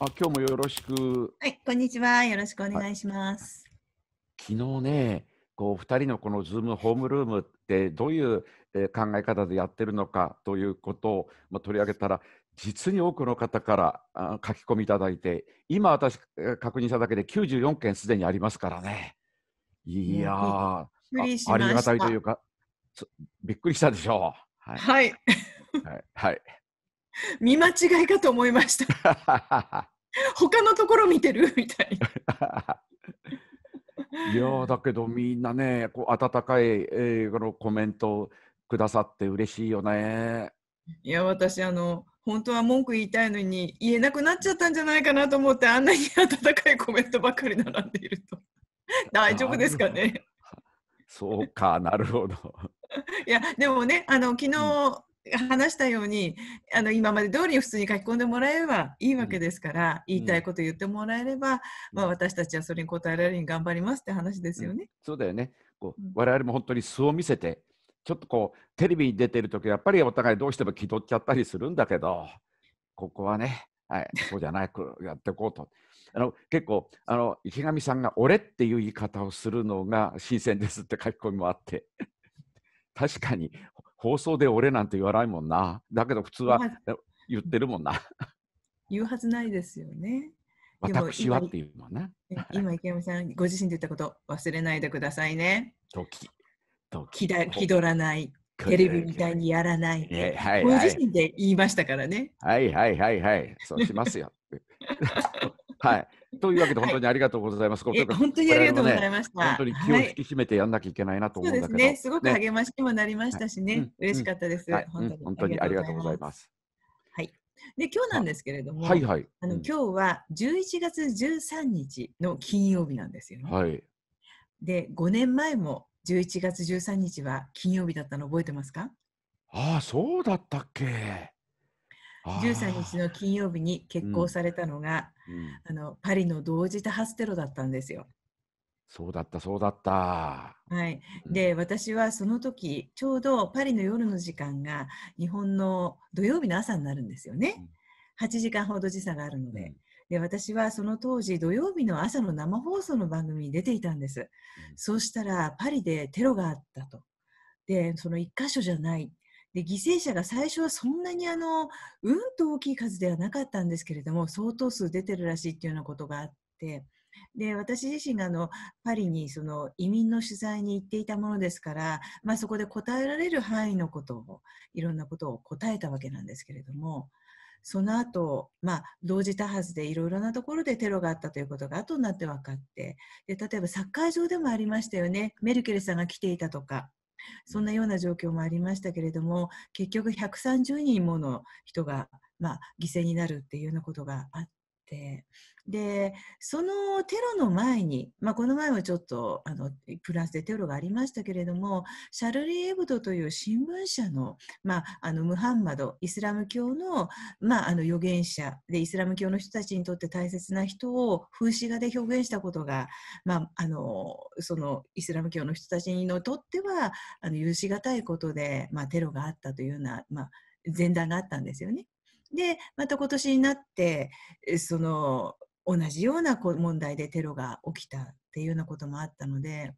あ今日もよろしく。はい、こんにちは。よろしくお願いします。昨日ね、こう2人のこのズームホームルームってどういう考え方でやってるのかということを、まあ、取り上げたら、実に多くの方からあ書き込みいただいて、今私確認しただけで94件すでにありますからね。いやありがたいというか、びっくりしたでしょう。はい。はい。はい見間違いかと思いました他のところ見てるみたいな。いやだけどみんなねこう温かい映画のコメントくださって嬉しいよね。いや私あの本当は文句言いたいのに言えなくなっちゃったんじゃないかなと思ってあんなに温かいコメントばかり並んでいると 大丈夫ですかね。そうかなるほど。いやでもねあの昨日、うん話したようにあの今まで通りに普通に書き込んでもらえればいいわけですから、うん、言いたいこと言ってもらえれば、うん、まあ、私たちはそれに応えられるように頑張りますって話ですよね。うん、そうだよねこう我々も本当に素を見せてちょっとこうテレビに出てる時やっぱりお互いどうしても気取っちゃったりするんだけどここはね、はい、そうじゃないくやっていこうと。あの結構あの池上さんが「俺」っていう言い方をするのが新鮮ですって書き込みもあって確かに放送で俺なんて言わないもんな。だけど普通は言ってるもんな。言うはずないですよね。私はっていうのね。今、池上さん、ご自身で言ったこと忘れないでくださいね。時時だ気取らない。テレビみたいにやらない。はいはい、ご自身で言いましたからね。はいはいはいはい。そうしますよ。はい。というわけで、本当にありがとうございます。はい、本当にありがとうございました、ね、本当に気を引き締めてやんなきゃいけないなと思うんだけど、はい、ね。すごく励ましにもなりましたしね、はい、嬉しかったです、本当にありがとうございます。はい。で今日なんですけれども、はいはい、あの、今日は11月13日の金曜日なんですよね。はい、で5年前も11月13日は金曜日だったの覚えてますかああそうだったっけ13日の金曜日に結婚されたのがあのパリの同時多発テロだったんですよ。そうだったそうだった。はい。で、私はその時ちょうどパリの夜の時間が日本の土曜日の朝になるんですよね。8時間ほど時差があるので。で私はその当時土曜日の朝の生放送の番組に出ていたんです、うん、そうしたらパリでテロがあったとでその1箇所じゃないで犠牲者が最初はそんなにあのうんと大きい数ではなかったんですけれども相当数出てるらしいっていうようなことがあってで私自身があのパリにその移民の取材に行っていたものですから、まあ、そこで答えられる範囲のことをいろんなことを答えたわけなんですけれども。その後、まあ、同時多発でいろいろなところでテロがあったということが後になって分かってで例えばサッカー場でもありましたよねメルケルさんが来ていたとかそんなような状況もありましたけれども結局130人もの人が、まあ、犠牲になるっていうようなことがあって、で、そのテロの前に、まあ、この前もちょっと、あの、フランスでテロがありましたけれども、シャルリー・エブドという新聞社の、まあ、あの、ムハンマド、イスラム教の、まあ、あの、預言者で、イスラム教の人たちにとって大切な人を風刺画で表現したことが、まあ、あの、その、イスラム教の人たちにとっては、あの、許し難いことで、まあ、テロがあったというような、まあ、前段があったんですよね。でまた今年になってその同じような問題でテロが起きたっていうようなこともあったので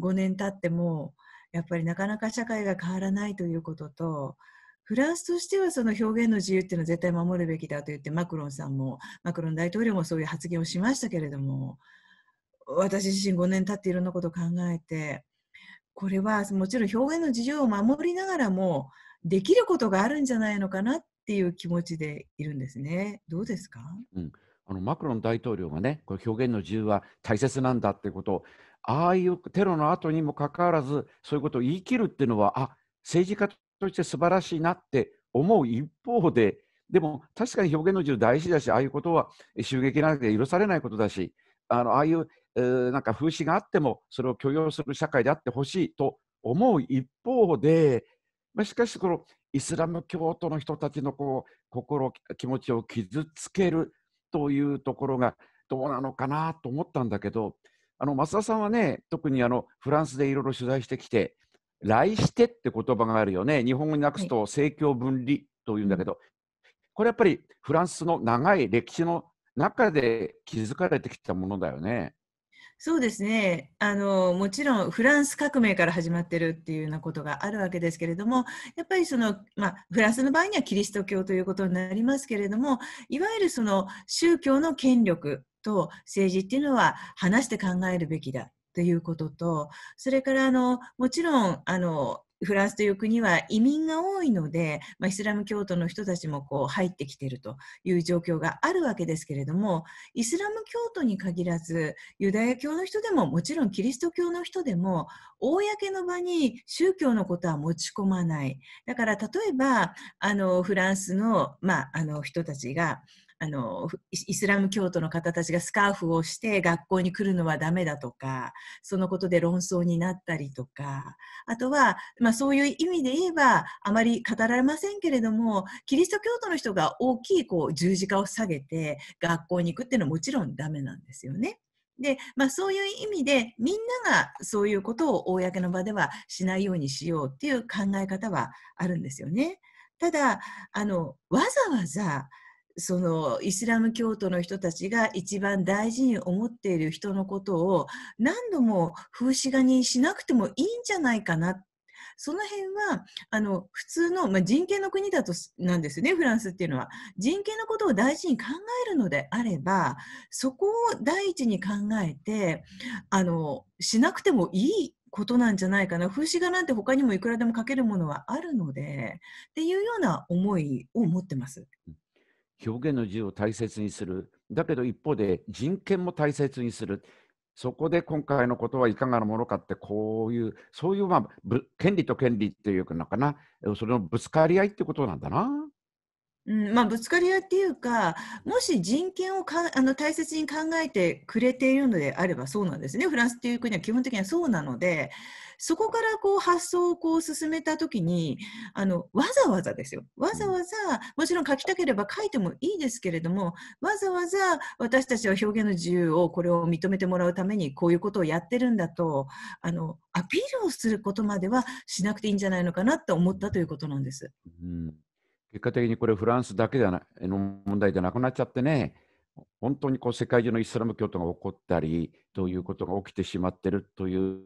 5年経ってもやっぱりなかなか社会が変わらないということとフランスとしてはその表現の自由っていうのは絶対守るべきだと言ってマクロンさんもマクロン大統領もそういう発言をしましたけれども私自身5年経っていろんなことを考えてこれはもちろん表現の自由を守りながらもできることがあるんじゃないのかなっっていう気持ちでいるんですね。どうですか、うん、あのマクロン大統領がね、これ表現の自由は大切なんだっていうことを、ああいうテロの後にもかかわらず、そういうことを言い切るっていうのは、あ政治家として素晴らしいなって思う一方で、でも確かに表現の自由大事だし、ああいうことは襲撃なんて許されないことだし、あのああいう、えー、なんか風刺があっても、それを許容する社会であってほしいと思う一方で、まあ、しかし、このイスラム教徒の人たちのこう心、気持ちを傷つけるというところがどうなのかなと思ったんだけど、あの増田さんはね、特にあのフランスでいろいろ取材してきて、来してって言葉があるよね、日本語に訳すと政教分離というんだけど、はい、これやっぱりフランスの長い歴史の中で築かれてきたものだよね。そうですねあのもちろんフランス革命から始まってるっていうようなことがあるわけですけれどもやっぱりその、まあ、フランスの場合にはキリスト教ということになりますけれどもいわゆるその宗教の権力と政治っていうのは話して考えるべきだということとそれからあのもちろんあのフランスという国は移民が多いので、まあ、イスラム教徒の人たちもこう入ってきているという状況があるわけですけれどもイスラム教徒に限らずユダヤ教の人でももちろんキリスト教の人でも公の場に宗教のことは持ち込まないだから例えばあのフランスの,、まあ、あの人たちがあのイスラム教徒の方たちがスカーフをして学校に来るのはダメだとかそのことで論争になったりとかあとは、まあ、そういう意味で言えばあまり語られませんけれどもキリスト教徒の人が大きいこう十字架を下げて学校に行くっていうのはもちろんダメなんですよね。で、まあ、そういう意味でみんながそういうことを公の場ではしないようにしようっていう考え方はあるんですよね。ただあのわざわざそのイスラム教徒の人たちが一番大事に思っている人のことを何度も風刺画にしなくてもいいんじゃないかなその辺はあの普通の、まあ、人権の国だとなんですよねフランスっていうのは人権のことを大事に考えるのであればそこを第一に考えてあのしなくてもいいことなんじゃないかな風刺画なんて他にもいくらでも描けるものはあるのでっていうような思いを持ってます。表現の自由を大切にする、だけど一方で人権も大切にする、そこで今回のことはいかがなものかって、こういう、そういう、まあ、権利と権利っていうのかな、それのぶつかり合いってことなんだな。うんまあ、ぶつかり合いっていうか、もし人権をかあの大切に考えてくれているのであればそうなんですね、フランスという国は基本的にはそうなので、そこからこう発想をこう進めた時にあの、わざわざですよ、わざわざ、もちろん書きたければ書いてもいいですけれども、わざわざ私たちは表現の自由をこれを認めてもらうためにこういうことをやってるんだと、あのアピールをすることまではしなくていいんじゃないのかなと思ったということなんです。うん結果的にこれフランスだけでなの問題でなくなっちゃってね、本当にこう世界中のイスラム教徒が起こったりということが起きてしまってるという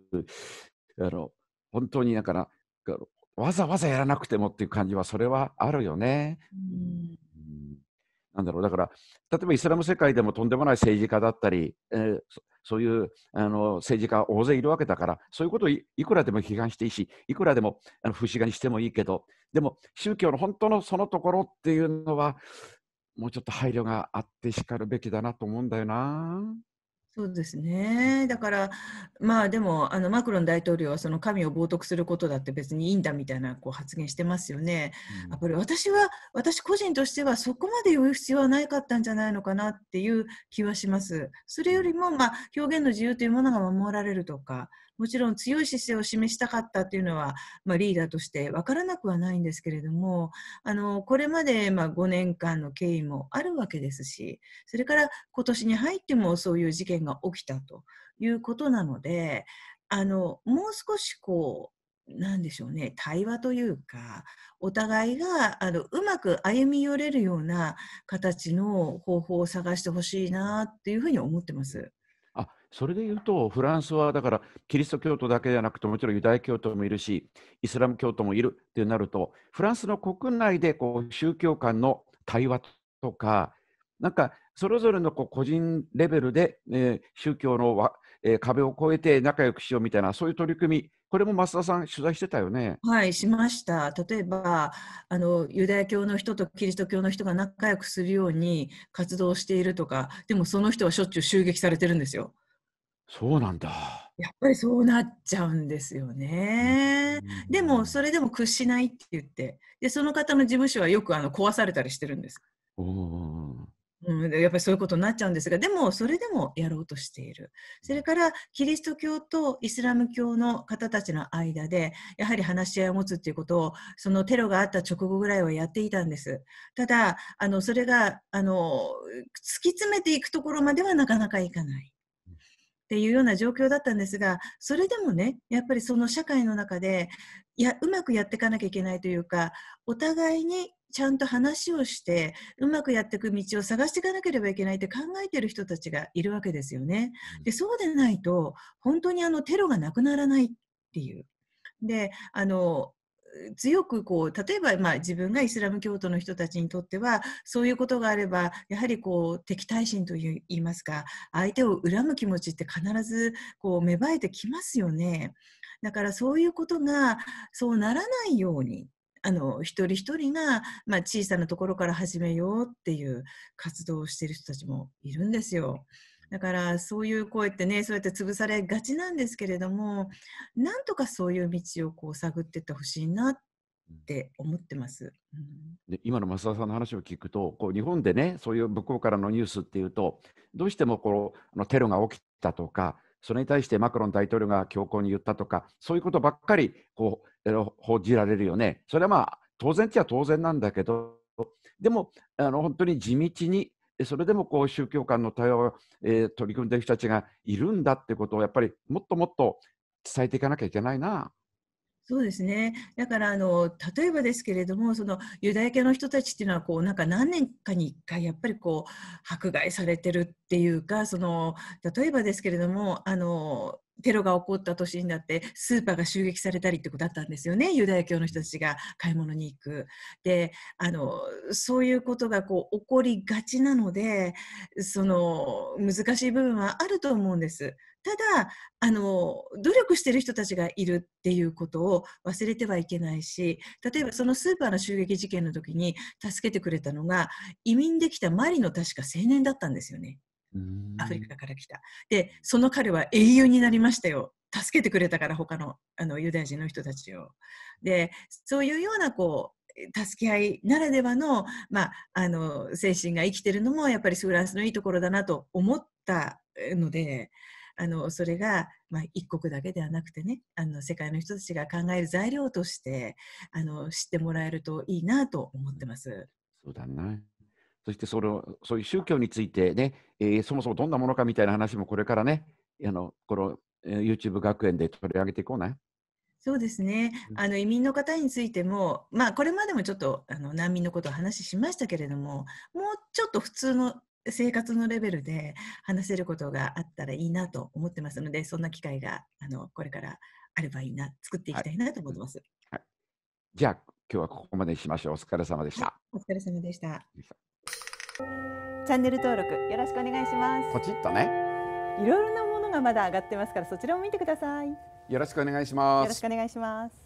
あの本当にだからわざわざやらなくてもっていう感じはそれはあるよね。うなんだろう、だから、例えばイスラム世界でもとんでもない政治家だったり、えー、そういうあの政治家大勢いるわけだから、そういうことをいくらでも批判していいし、いくらでもあの不思議にしてもいいけど、でも宗教の本当のそのところっていうのは、もうちょっと配慮があってしかるべきだなと思うんだよな。そうですね。だから、まあでも、あのマクロン大統領はその神を冒涜することだって別にいいんだみたいなこう発言してますよね。うん、やっぱり私は、私個人としてはそこまで言う必要はないかったんじゃないのかなっていう気はします。それよりも、まあ、表現の自由というものが守られるとか、もちろん強い姿勢を示したかったというのは、まあ、リーダーとして分からなくはないんですけれどもあのこれまでまあ5年間の経緯もあるわけですしそれから今年に入ってもそういう事件が起きたということなのであのもう少しこうなんでしょうね対話というかお互いがあのうまく歩み寄れるような形の方法を探してほしいなというふうに思ってます。それで言うと、フランスはだから、キリスト教徒だけじゃなくて、もちろんユダヤ教徒もいるし、イスラム教徒もいるってなると、フランスの国内でこう宗教間の対話とか、なんかそれぞれのこう個人レベルで、えー、宗教のわ、えー、壁を越えて仲良くしようみたいな、そういう取り組み、これも増田さん、取材してたよね。はい、しました。例えばあの、ユダヤ教の人とキリスト教の人が仲良くするように活動しているとか、でもその人はしょっちゅう襲撃されてるんですよ。そうなんだ。やっぱりそうなっちゃうんですよね。でもそれでも屈しないって言ってでその方の事務所はよくあの壊されたりしてるんです。うん、やっぱりそういうことになっちゃうんですがでもそれでもやろうとしているそれからキリスト教とイスラム教の方たちの間でやはり話し合いを持つっていうことをそのテロがあった直後ぐらいはやっていたんですただあのそれがあの突き詰めていくところまではなかなかいかないっていうような状況だったんですがそれでもねやっぱりその社会の中でいやうまくやっていかなきゃいけないというかお互いにちゃんと話をしてうまくやっていく道を探していかなければいけないって考えている人たちがいるわけですよね。でそうでないと本当にあのテロがなくならないっていう。であの強くこう例えばまあ自分がイスラム教徒の人たちにとってはそういうことがあればやはりこう敵対心といいますか相手を恨む気持ちって必ずこう芽生えてきますよね。だからそういうことがそうならないようにあの一人一人が、まあ、小さなところから始めようっていう活動をしている人たちもいるんですよ。だからそういう声ってねそうやって潰されがちなんですけれどもなんとかそういう道をこう探っていってほしいなって思ってます、うん、で今の増田さんの話を聞くとこう日本でねそういう向こうからのニュースっていうとどうしてもこうあのテロが起きたとかそれに対してマクロン大統領が強硬に言ったとかそういうことばっかりこう報じられるよね。それはまあ当然っちゃ当然なんだけどでもあの本当に地道にそれでもこう宗教間の対話を、えー、取り組んでいる人たちがいるんだってことをやっぱりもっともっと伝えていかなきゃいけないな。そうですねだからあの例えばですけれどもそのユダヤ系の人たちっていうのはこうなんか何年かに1回やっぱりこう迫害されてるっていうかその例えばですけれどもあのテロが起こった年になってスーパーが襲撃されたりってことだったんですよねユダヤ教の人たちが買い物に行く。であのそういうことがこう起こりがちなのでその難しい部分はあると思うんです。ただあの努力してる人たちがいるっていうことを忘れてはいけないし例えばそのスーパーの襲撃事件の時に助けてくれたのが移民できたマリの確か青年だったんですよね。アフリカから来た。で、その彼は英雄になりましたよ。助けてくれたから、他のあのユダヤ人の人たちを。で、そういうような、こう、助け合いならではの,、まあ、あの精神が生きてるのもやっぱりフランスのいいところだなと思ったのであのそれが、まあ、一国だけではなくてねあの世界の人たちが考える材料としてあの知ってもらえるといいなと思ってます。そうだねそしてそのそういう宗教についてね、えー、そもそもどんなものかみたいな話もこれからね、あのこの YouTube 学園で取り上げていこうね。そうですねあの移民の方についても、まあ、これまでもちょっとあの難民のことを話しましたけれどももうちょっと普通の生活のレベルで話せることがあったらいいなと思ってますのでそんな機会があのこれからあればいいな作っていきたいなと思ってます、はいはい、じゃあ今日はここまでにしましょうお疲れ様でした、はい、お疲れ様でしたチャンネル登録よろしくお願いしますポチッとねいろいろなものがまだ上がってますからそちらも見てくださいよろしくお願いしますよろしくお願いします